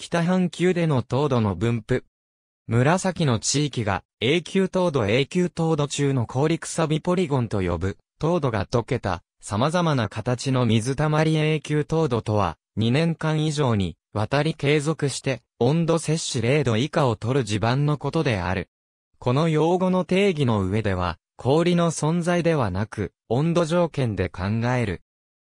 北半球での糖度の分布。紫の地域が永久凍土永久凍土中の氷くさびポリゴンと呼ぶ、糖度が溶けた様々な形の水たまり永久凍土とは、2年間以上に渡り継続して温度摂取0度以下を取る地盤のことである。この用語の定義の上では、氷の存在ではなく、温度条件で考える。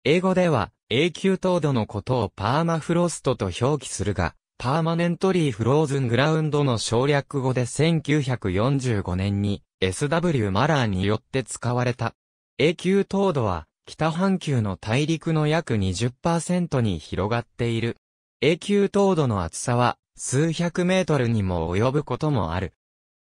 英語では、永久凍土のことをパーマフロストと表記するが、パーマネントリーフローズングラウンドの省略語で1945年に SW マラーによって使われた。永久凍土は北半球の大陸の約20%に広がっている。永久凍土の厚さは数百メートルにも及ぶこともある。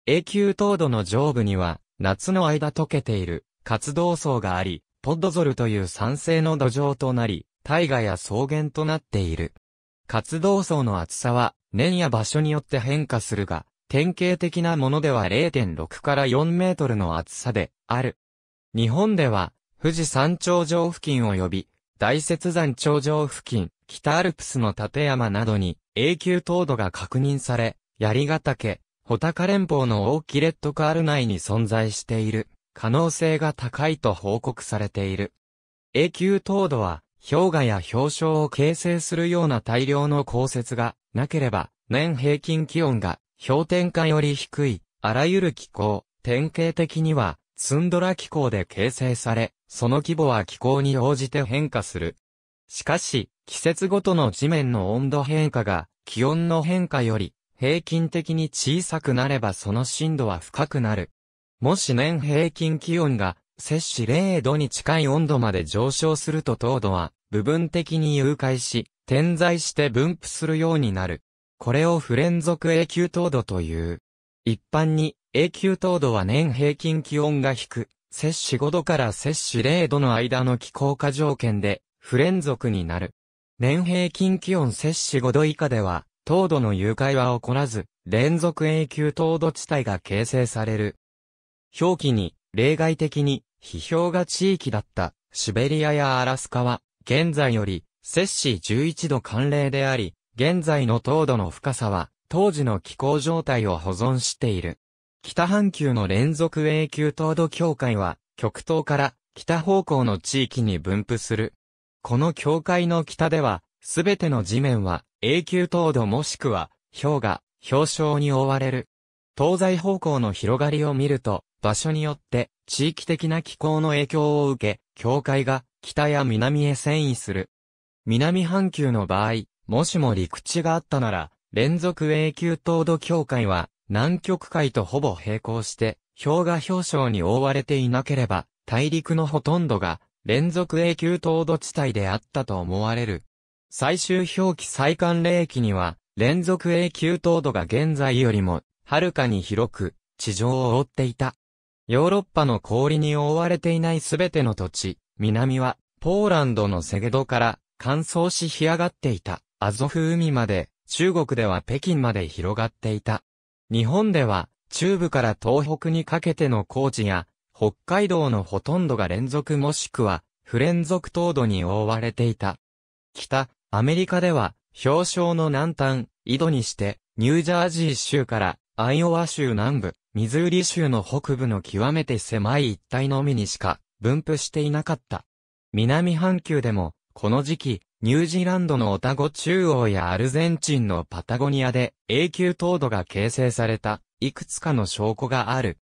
永久凍土の上部には夏の間溶けている活動層があり、ポッドゾルという酸性の土壌となり、大河や草原となっている。活動層の厚さは、年や場所によって変化するが、典型的なものでは0.6から4メートルの厚さである。日本では、富士山頂上付近及び、大雪山頂上付近、北アルプスの立山などに永久凍土が確認され、槍ヶ岳、穂高連邦の大いレッドカール内に存在している可能性が高いと報告されている。永久凍土は氷河や氷床を形成するような大量の降雪がなければ、年平均気温が氷点下より低い、あらゆる気候、典型的には、ツンドラ気候で形成され、その規模は気候に応じて変化する。しかし、季節ごとの地面の温度変化が、気温の変化より、平均的に小さくなればその深度は深くなる。もし年平均気温が摂氏0度に近い温度まで上昇すると糖度は部分的に融解し、点在して分布するようになる。これを不連続永久糖度という。一般に永久糖度は年平均気温が低、く、摂氏5度から摂氏0度の間の気候化条件で不連続になる。年平均気温摂氏5度以下では、糖度の融解は起こらず、連続永久糖度地帯が形成される。表記に、例外的に、批評が地域だったシベリアやアラスカは、現在より、摂氏11度寒冷であり、現在の凍土の深さは、当時の気候状態を保存している。北半球の連続永久凍土境界は、極東から北方向の地域に分布する。この境界の北では、すべての地面は永久凍土もしくは氷河、氷床に覆われる。東西方向の広がりを見ると、場所によって地域的な気候の影響を受け、境界が北や南へ遷移する。南半球の場合、もしも陸地があったなら、連続永久凍土境界は南極海とほぼ並行して、氷河氷床に覆われていなければ、大陸のほとんどが連続永久凍土地帯であったと思われる。最終表記最寒冷期には、連続永久凍土が現在よりも、はるかに広く、地上を覆っていた。ヨーロッパの氷に覆われていないすべての土地、南は、ポーランドのセゲドから、乾燥し干上がっていた、アゾフ海まで、中国では北京まで広がっていた。日本では、中部から東北にかけての高地や、北海道のほとんどが連続もしくは、不連続凍土に覆われていた。北、アメリカでは、氷床の南端、井戸にして、ニュージャージー州から、アイオワ州南部、ミズーリ州の北部の極めて狭い一帯のみにしか分布していなかった。南半球でも、この時期、ニュージーランドのオタゴ中央やアルゼンチンのパタゴニアで永久凍土が形成された、いくつかの証拠がある。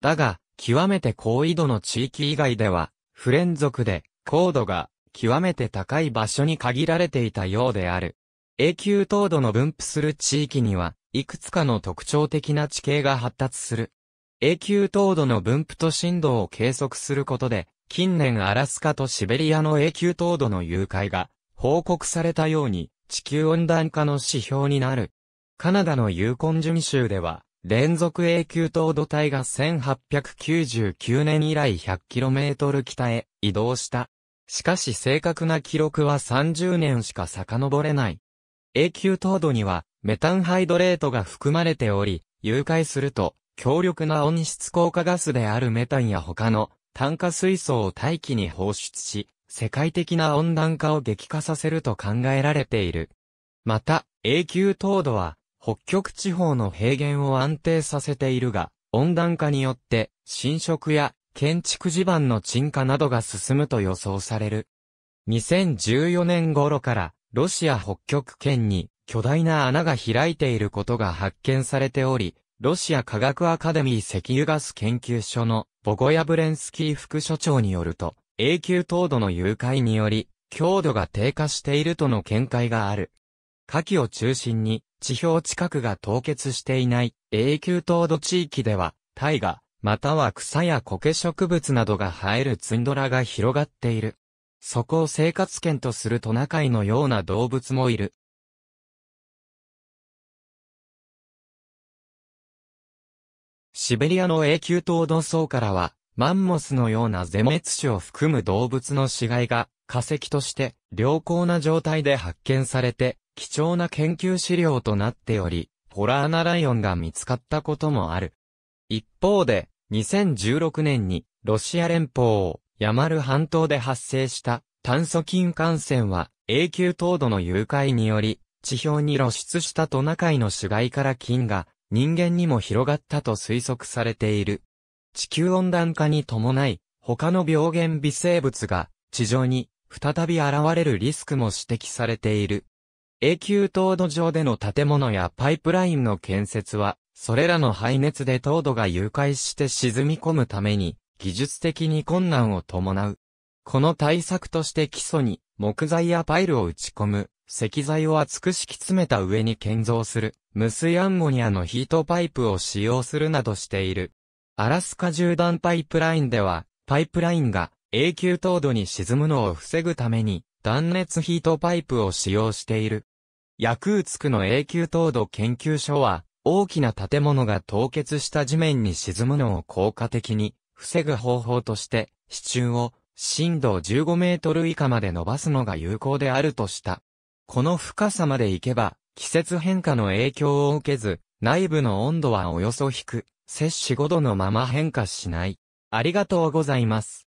だが、極めて高緯度の地域以外では、不連続で、高度が極めて高い場所に限られていたようである。永久凍土の分布する地域には、いくつかの特徴的な地形が発達する。永久凍土の分布と震度を計測することで、近年アラスカとシベリアの永久凍土の融解が報告されたように、地球温暖化の指標になる。カナダのユーコンジュミ州では、連続永久凍土帯が1899年以来 100km 北へ移動した。しかし正確な記録は30年しか遡れない。永久凍土にはメタンハイドレートが含まれており、融解すると、強力な温室効果ガスであるメタンや他の炭化水素を大気に放出し、世界的な温暖化を激化させると考えられている。また、永久凍土は、北極地方の平原を安定させているが、温暖化によって、侵食や建築地盤の沈下などが進むと予想される。2014年頃から、ロシア北極圏に巨大な穴が開いていることが発見されており、ロシア科学アカデミー石油ガス研究所のボゴヤブレンスキー副所長によると、永久凍土の融解により、強度が低下しているとの見解がある。下記を中心に、地表近くが凍結していない永久凍土地域では、大河、または草や苔植物などが生えるツンドラが広がっている。そこを生活圏とするトナカイのような動物もいる。シベリアの永久凍土層からは、マンモスのようなゼ滅種を含む動物の死骸が化石として良好な状態で発見されて貴重な研究資料となっており、ホラーナライオンが見つかったこともある。一方で、2016年にロシア連邦ヤマル半島で発生した炭疽菌感染は永久凍土の融解により地表に露出したトナカイの死骸から菌が人間にも広がったと推測されている。地球温暖化に伴い、他の病原微生物が地上に再び現れるリスクも指摘されている。永久凍土上での建物やパイプラインの建設は、それらの排熱で凍土が融解して沈み込むために、技術的に困難を伴う。この対策として基礎に木材やパイルを打ち込む石材を厚く敷き詰めた上に建造する、無水アンモニアのヒートパイプを使用するなどしている。アラスカ縦断パイプラインでは、パイプラインが永久凍土に沈むのを防ぐために、断熱ヒートパイプを使用している。ヤクーツクの永久凍土研究所は、大きな建物が凍結した地面に沈むのを効果的に防ぐ方法として、支柱を震度15メートル以下まで伸ばすのが有効であるとした。この深さまで行けば、季節変化の影響を受けず、内部の温度はおよそ低く、摂氏5度のまま変化しない。ありがとうございます。